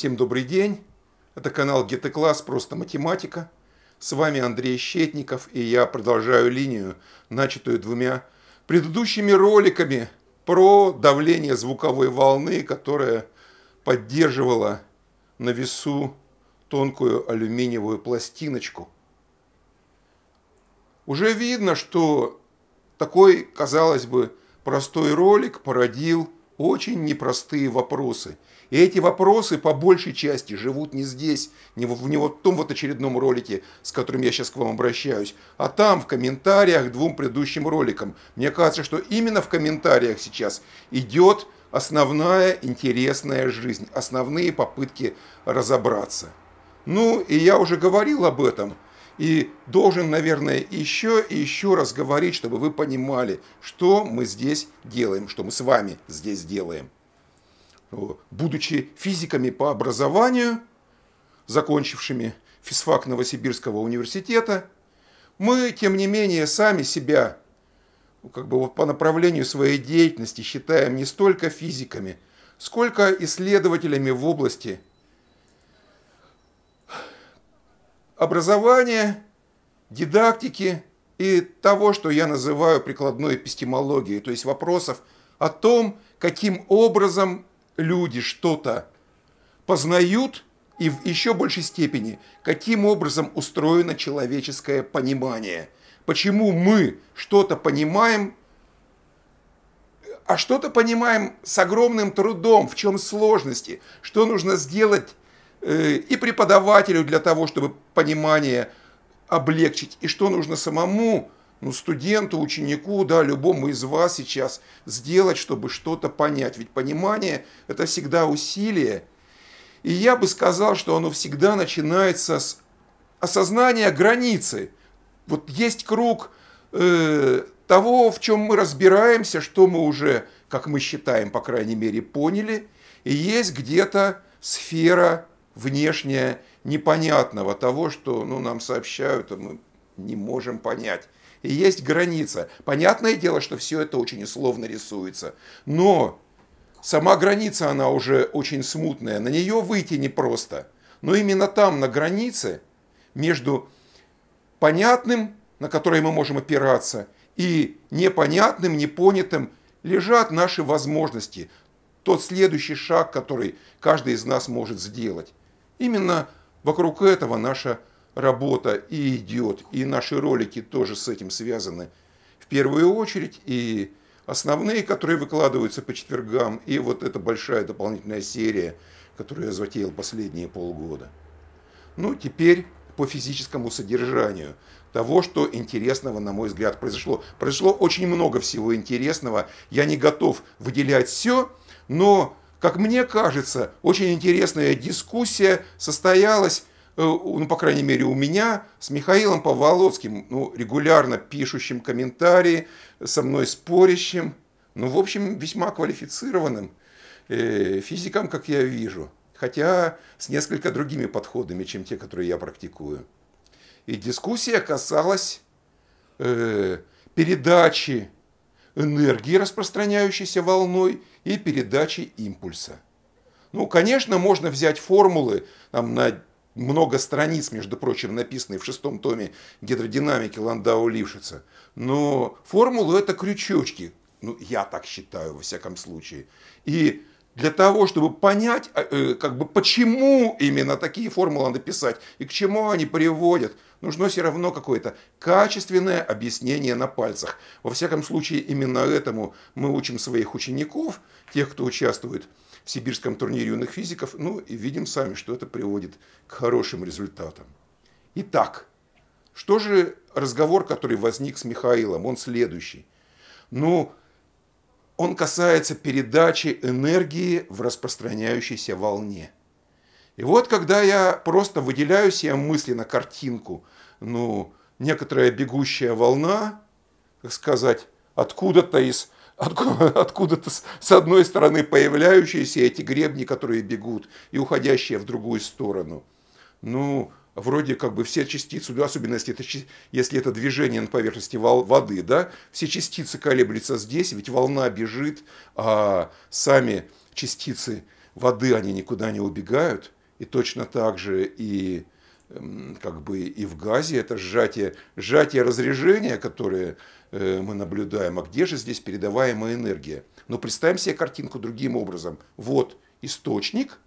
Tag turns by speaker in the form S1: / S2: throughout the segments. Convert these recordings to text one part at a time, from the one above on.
S1: Всем добрый день. Это канал Гетто Класс, просто математика. С вами Андрей Щетников, и я продолжаю линию, начатую двумя предыдущими роликами про давление звуковой волны, которая поддерживала на весу тонкую алюминиевую пластиночку. Уже видно, что такой, казалось бы, простой ролик породил очень непростые вопросы – и эти вопросы по большей части живут не здесь, не в, не вот том вот очередном ролике, с которым я сейчас к вам обращаюсь, а там, в комментариях к двум предыдущим роликам. Мне кажется, что именно в комментариях сейчас идет основная интересная жизнь, основные попытки разобраться. Ну, и я уже говорил об этом, и должен, наверное, еще и еще раз говорить, чтобы вы понимали, что мы здесь делаем, что мы с вами здесь делаем будучи физиками по образованию, закончившими физфак Новосибирского университета, мы, тем не менее, сами себя ну, как бы по направлению своей деятельности считаем не столько физиками, сколько исследователями в области образования, дидактики и того, что я называю прикладной эпистемологией, то есть вопросов о том, каким образом люди что-то познают и в еще большей степени, каким образом устроено человеческое понимание. Почему мы что-то понимаем, а что-то понимаем с огромным трудом, в чем сложности, что нужно сделать э, и преподавателю для того, чтобы понимание облегчить, и что нужно самому ну, студенту, ученику, да, любому из вас сейчас сделать, чтобы что-то понять. Ведь понимание – это всегда усилие. И я бы сказал, что оно всегда начинается с осознания границы. Вот есть круг э, того, в чем мы разбираемся, что мы уже, как мы считаем, по крайней мере, поняли, и есть где-то сфера внешняя непонятного, того, что ну, нам сообщают, а мы не можем понять и есть граница. Понятное дело, что все это очень условно рисуется. Но сама граница, она уже очень смутная. На нее выйти непросто. Но именно там, на границе, между понятным, на которое мы можем опираться, и непонятным, непонятым, лежат наши возможности. Тот следующий шаг, который каждый из нас может сделать. Именно вокруг этого наша работа и идет, и наши ролики тоже с этим связаны. В первую очередь и основные, которые выкладываются по четвергам, и вот эта большая дополнительная серия, которую я затеял последние полгода. Ну, теперь по физическому содержанию того, что интересного, на мой взгляд, произошло. Произошло очень много всего интересного. Я не готов выделять все, но, как мне кажется, очень интересная дискуссия состоялась Э, ну, по крайней мере, у меня, с Михаилом Поволоцким, ну, регулярно пишущим комментарии, со мной спорящим, ну, в общем, весьма квалифицированным э, физиком, как я вижу, хотя с несколько другими подходами, чем те, которые я практикую. И дискуссия касалась э, передачи энергии, распространяющейся волной, и передачи импульса. Ну, конечно, можно взять формулы там, на много страниц, между прочим, написанные в шестом томе гидродинамики Ландау Лившица. Но формулу это крючочки. Ну, я так считаю, во всяком случае. И для того, чтобы понять, а, э, как бы, почему именно такие формулы надо писать и к чему они приводят, нужно все равно какое-то качественное объяснение на пальцах. Во всяком случае, именно этому мы учим своих учеников, тех, кто участвует в в сибирском турнире юных физиков. Ну и видим сами, что это приводит к хорошим результатам. Итак, что же разговор, который возник с Михаилом, он следующий. Ну, он касается передачи энергии в распространяющейся волне. И вот когда я просто выделяю себе мысленно картинку, ну, некоторая бегущая волна, как сказать, откуда-то из откуда-то с одной стороны появляющиеся эти гребни, которые бегут, и уходящие в другую сторону. Ну, вроде как бы все частицы, ну, особенно если это, если это движение на поверхности воды, да, все частицы колеблются здесь, ведь волна бежит, а сами частицы воды, они никуда не убегают. И точно так же и Эм, как бы и в газе это сжатие, сжатие разрежения, которое э, мы наблюдаем. А где же здесь передаваемая энергия? Но ну, представим себе картинку другим образом. Вот источник,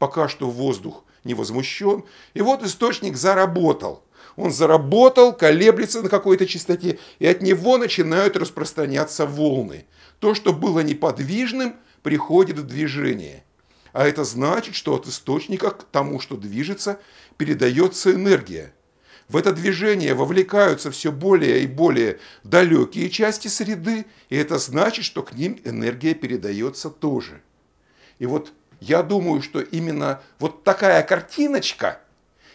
S1: пока что воздух не возмущен, и вот источник заработал. Он заработал, колеблется на какой-то частоте, и от него начинают распространяться волны. То, что было неподвижным, приходит в движение – а это значит, что от источника к тому, что движется, передается энергия. В это движение вовлекаются все более и более далекие части среды, и это значит, что к ним энергия передается тоже. И вот я думаю, что именно вот такая картиночка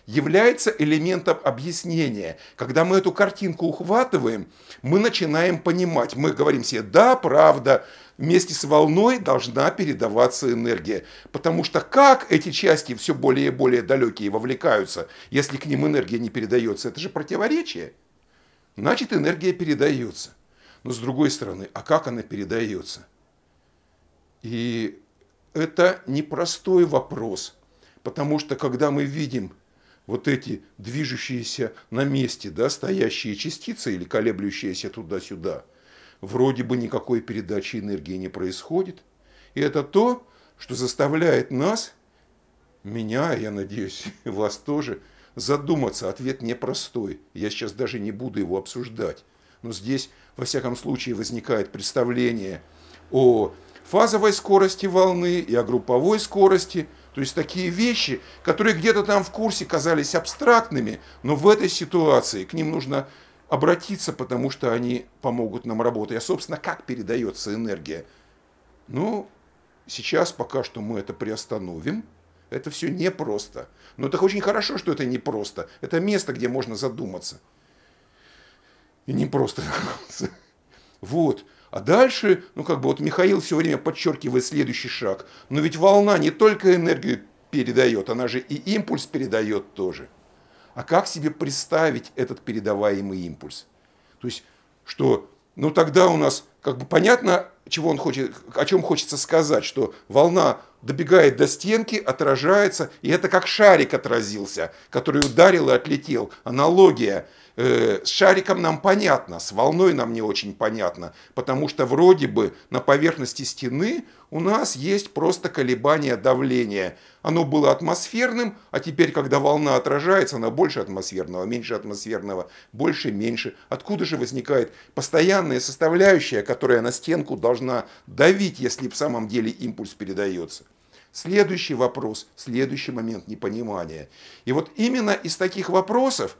S1: является элементом объяснения. Когда мы эту картинку ухватываем, мы начинаем понимать, мы говорим себе, да, правда, вместе с волной должна передаваться энергия. Потому что как эти части все более и более далекие вовлекаются, если к ним энергия не передается? Это же противоречие. Значит, энергия передается. Но с другой стороны, а как она передается? И это непростой вопрос, потому что когда мы видим вот эти движущиеся на месте, да, стоящие частицы или колеблющиеся туда-сюда – вроде бы никакой передачи энергии не происходит. И это то, что заставляет нас, меня, я надеюсь, вас тоже, задуматься. Ответ непростой. Я сейчас даже не буду его обсуждать. Но здесь, во всяком случае, возникает представление о фазовой скорости волны и о групповой скорости. То есть такие вещи, которые где-то там в курсе казались абстрактными, но в этой ситуации к ним нужно обратиться, потому что они помогут нам работать. А, собственно, как передается энергия? Ну, сейчас пока что мы это приостановим. Это все непросто. Но так очень хорошо, что это непросто. Это место, где можно задуматься. И не просто задуматься. Вот. А дальше, ну как бы вот Михаил все время подчеркивает следующий шаг. Но ведь волна не только энергию передает, она же и импульс передает тоже а как себе представить этот передаваемый импульс. То есть, что, ну тогда у нас, как бы понятно, чего он хочет, о чем хочется сказать, что волна добегает до стенки, отражается, и это как шарик отразился, который ударил и отлетел. Аналогия э, с шариком нам понятно, с волной нам не очень понятно, потому что вроде бы на поверхности стены у нас есть просто колебание давления. Оно было атмосферным, а теперь, когда волна отражается, она больше атмосферного, меньше атмосферного, больше, меньше. Откуда же возникает постоянная составляющая, которая на стенку должна должна давить, если в самом деле импульс передается. Следующий вопрос, следующий момент непонимания. И вот именно из таких вопросов,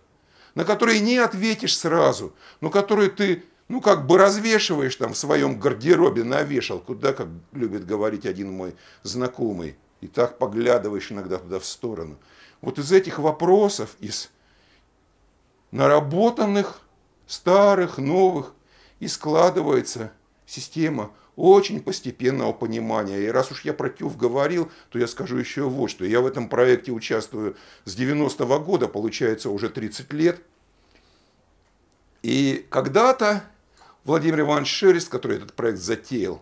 S1: на которые не ответишь сразу, но которые ты ну, как бы развешиваешь там в своем гардеробе на вешалку, да, как любит говорить один мой знакомый, и так поглядываешь иногда туда в сторону. Вот из этих вопросов, из наработанных, старых, новых, и складывается – система очень постепенного понимания. И раз уж я про ТЮФ говорил, то я скажу еще вот что. Я в этом проекте участвую с 90-го года, получается уже 30 лет. И когда-то Владимир Иванович Шерест, который этот проект затеял,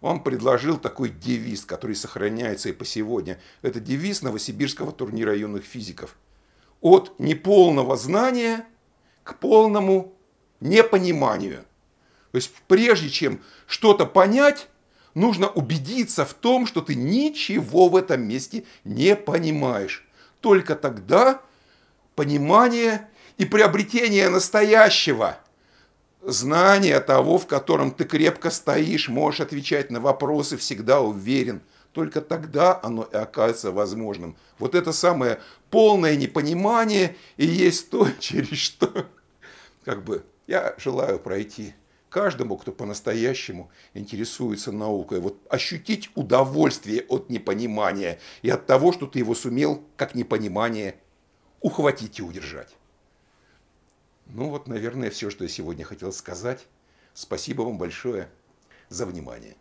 S1: он предложил такой девиз, который сохраняется и по сегодня. Это девиз Новосибирского турнира юных физиков. От неполного знания к полному непониманию. То есть прежде чем что-то понять, нужно убедиться в том, что ты ничего в этом месте не понимаешь. Только тогда понимание и приобретение настоящего знания того, в котором ты крепко стоишь, можешь отвечать на вопросы, всегда уверен. Только тогда оно и окажется возможным. Вот это самое полное непонимание и есть то, через что как бы я желаю пройти каждому, кто по-настоящему интересуется наукой. Вот ощутить удовольствие от непонимания и от того, что ты его сумел, как непонимание, ухватить и удержать. Ну вот, наверное, все, что я сегодня хотел сказать. Спасибо вам большое за внимание.